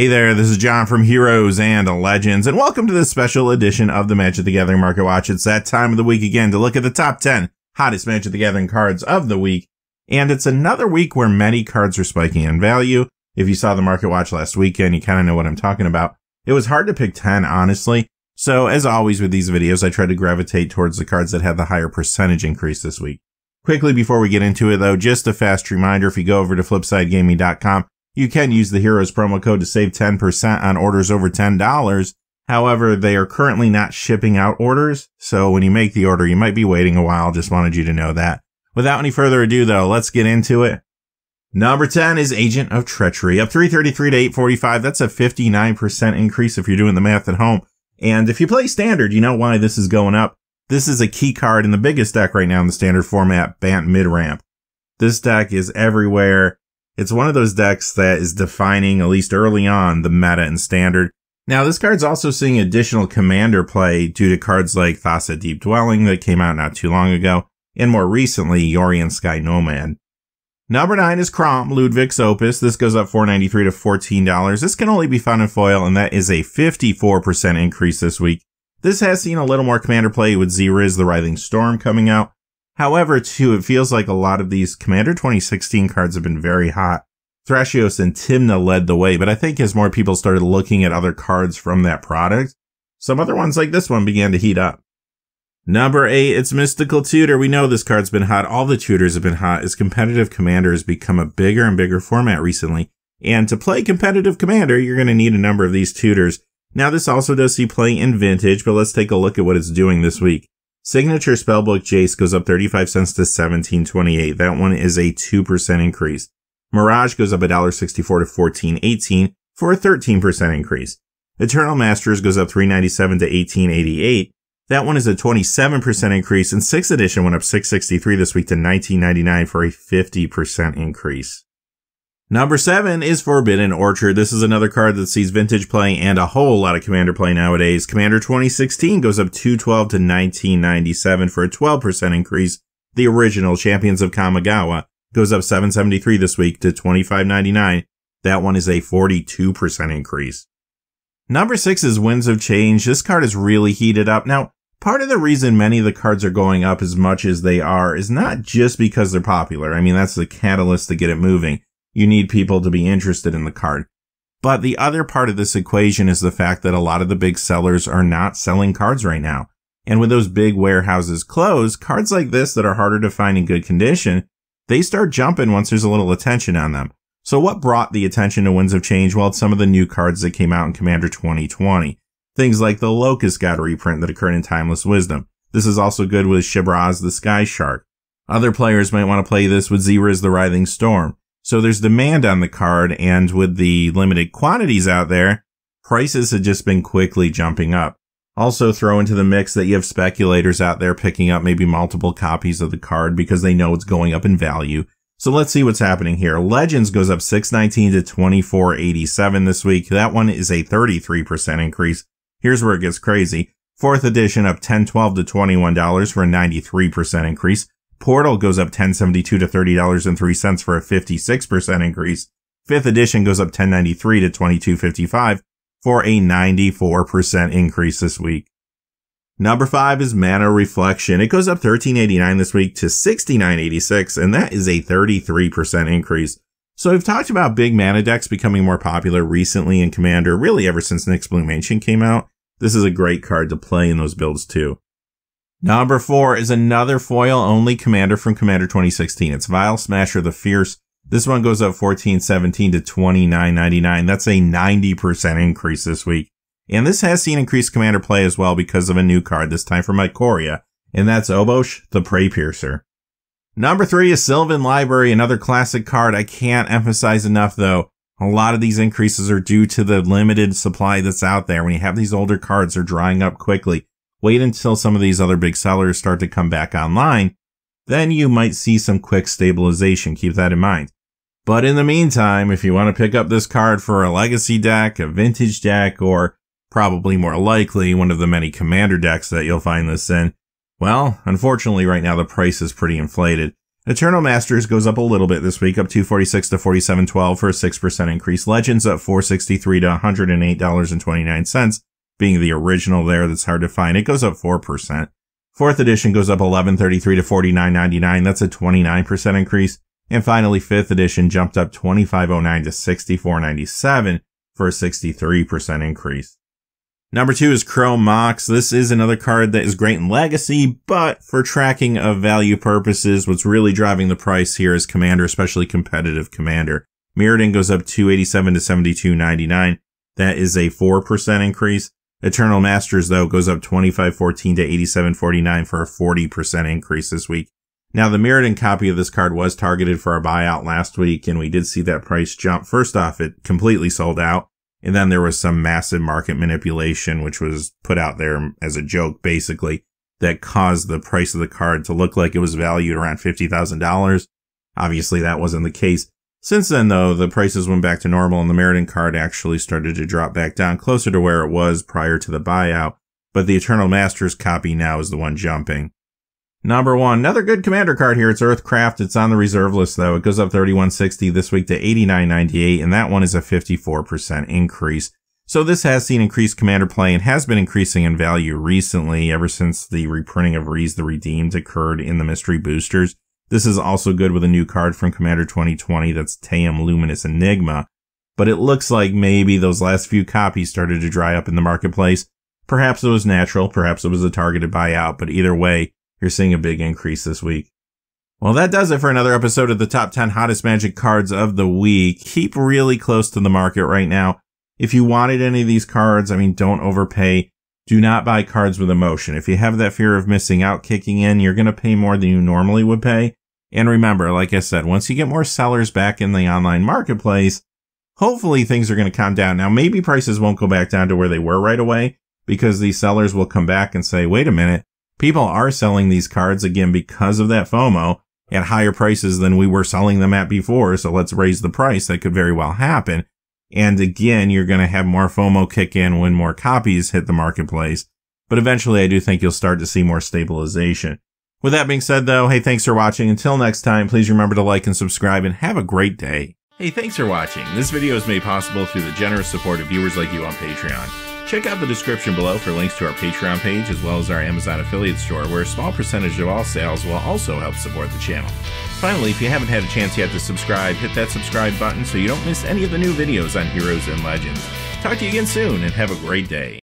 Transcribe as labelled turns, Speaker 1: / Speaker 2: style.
Speaker 1: Hey there, this is John from Heroes and Legends, and welcome to this special edition of the Magic the Gathering Market Watch. It's that time of the week again to look at the top 10 hottest Magic the Gathering cards of the week, and it's another week where many cards are spiking in value. If you saw the Market Watch last weekend, you kind of know what I'm talking about. It was hard to pick 10, honestly. So, as always with these videos, I try to gravitate towards the cards that had the higher percentage increase this week. Quickly before we get into it though, just a fast reminder, if you go over to flipsidegaming.com, you can use the Heroes promo code to save 10% on orders over $10. However, they are currently not shipping out orders, so when you make the order, you might be waiting a while. Just wanted you to know that. Without any further ado, though, let's get into it. Number 10 is Agent of Treachery, up 333 to 845. That's a 59% increase if you're doing the math at home. And if you play Standard, you know why this is going up. This is a key card in the biggest deck right now in the Standard format, Bant Mid Ramp. This deck is everywhere. It's one of those decks that is defining, at least early on, the meta and standard. Now, this card's also seeing additional commander play due to cards like Thassa Deep Dwelling that came out not too long ago, and more recently, Yorian Sky Nomad. Number 9 is Crom, Ludwig's Opus. This goes up $4.93 to $14. This can only be found in foil, and that is a 54% increase this week. This has seen a little more commander play with Z-Riz, the Writhing Storm coming out, However, too, it feels like a lot of these Commander 2016 cards have been very hot. Thrashios and Timna led the way, but I think as more people started looking at other cards from that product, some other ones like this one began to heat up. Number eight, it's Mystical Tutor. We know this card's been hot. All the tutors have been hot as competitive commander has become a bigger and bigger format recently. And to play competitive commander, you're going to need a number of these tutors. Now, this also does see play in vintage, but let's take a look at what it's doing this week. Signature Spellbook Jace goes up 35 cents to 1728. That one is a 2% increase. Mirage goes up $1.64 to 1418 for a 13% increase. Eternal Masters goes up 397 to 1888. That one is a 27% increase and 6th edition went up 663 this week to 1999 for a 50% increase. Number seven is Forbidden Orchard. This is another card that sees vintage play and a whole lot of commander play nowadays. Commander 2016 goes up 212 to 1997 for a 12% increase. The original Champions of Kamigawa goes up 773 this week to 2599. That one is a 42% increase. Number six is Winds of Change. This card is really heated up. Now, part of the reason many of the cards are going up as much as they are is not just because they're popular. I mean, that's the catalyst to get it moving. You need people to be interested in the card. But the other part of this equation is the fact that a lot of the big sellers are not selling cards right now. And with those big warehouses closed, cards like this that are harder to find in good condition, they start jumping once there's a little attention on them. So what brought the attention to Winds of Change? Well, it's some of the new cards that came out in Commander 2020. Things like the Locust God reprint that occurred in Timeless Wisdom. This is also good with Shibraz the Sky Shark. Other players might want to play this with Zira's the Writhing Storm. So there's demand on the card and with the limited quantities out there, prices have just been quickly jumping up. Also throw into the mix that you have speculators out there picking up maybe multiple copies of the card because they know it's going up in value. So let's see what's happening here. Legends goes up 619 to 2487 this week. That one is a 33% increase. Here's where it gets crazy. Fourth edition up 1012 to $21 for a 93% increase. Portal goes up 1072 to $30.03 for a 56% increase. Fifth edition goes up 1093 to 2255 for a 94% increase this week. Number five is Mana Reflection. It goes up 1389 this week to 6986, and that is a 33% increase. So we've talked about big mana decks becoming more popular recently in Commander, really ever since Nyx Blue Mansion came out. This is a great card to play in those builds too. Number four is another foil only commander from Commander 2016. It's Vile Smasher the Fierce. This one goes up 1417 to 29.99. That's a 90% increase this week. And this has seen increased commander play as well because of a new card, this time from Ikoria, and that's Obosh the Prey Piercer. Number three is Sylvan Library, another classic card. I can't emphasize enough though. A lot of these increases are due to the limited supply that's out there. When you have these older cards, they're drying up quickly. Wait until some of these other big sellers start to come back online. Then you might see some quick stabilization. Keep that in mind. But in the meantime, if you want to pick up this card for a legacy deck, a vintage deck, or probably more likely one of the many commander decks that you'll find this in, well, unfortunately right now the price is pretty inflated. Eternal Masters goes up a little bit this week, up 246 to 4712 for a 6% increase. Legends up 463 to $108.29 being the original there that's hard to find. It goes up 4%. Fourth edition goes up 1133 to 49.99. That's a 29% increase. And finally, fifth edition jumped up 2509 to 6497 for a 63% increase. Number two is Chrome Mox. This is another card that is great in Legacy, but for tracking of value purposes, what's really driving the price here is Commander, especially competitive Commander. Mirrodin goes up 287 to 72.99. That is a 4% increase. Eternal Masters, though, goes up 25.14 to 87.49 for a 40% increase this week. Now, the Mirrodin copy of this card was targeted for a buyout last week, and we did see that price jump. First off, it completely sold out, and then there was some massive market manipulation, which was put out there as a joke, basically, that caused the price of the card to look like it was valued around $50,000. Obviously, that wasn't the case. Since then, though, the prices went back to normal and the Meriden card actually started to drop back down closer to where it was prior to the buyout, but the Eternal Masters copy now is the one jumping. Number one, another good commander card here. It's Earthcraft. It's on the reserve list, though. It goes up 3160 this week to 8998, and that one is a 54% increase. So this has seen increased commander play and has been increasing in value recently ever since the reprinting of Reese the Redeemed occurred in the mystery boosters. This is also good with a new card from Commander 2020 that's Tam Luminous Enigma, but it looks like maybe those last few copies started to dry up in the marketplace. Perhaps it was natural, perhaps it was a targeted buyout, but either way, you're seeing a big increase this week. Well, that does it for another episode of the top 10 hottest magic cards of the week. Keep really close to the market right now. If you wanted any of these cards, I mean, don't overpay. Do not buy cards with emotion. If you have that fear of missing out kicking in, you're going to pay more than you normally would pay. And remember, like I said, once you get more sellers back in the online marketplace, hopefully things are going to calm down. Now, maybe prices won't go back down to where they were right away because these sellers will come back and say, wait a minute, people are selling these cards again because of that FOMO at higher prices than we were selling them at before. So let's raise the price. That could very well happen. And again, you're going to have more FOMO kick in when more copies hit the marketplace. But eventually I do think you'll start to see more stabilization. With that being said, though, hey, thanks for watching. Until next time, please remember to like and subscribe and have a great day. Hey, thanks for watching. This video is made possible through the generous support of viewers like you on Patreon. Check out the description below for links to our Patreon page as well as our Amazon affiliate store, where a small percentage of all sales will also help support the channel. Finally, if you haven't had a chance yet to subscribe, hit that subscribe button so you don't miss any of the new videos on Heroes and Legends. Talk to you again soon, and have a great day.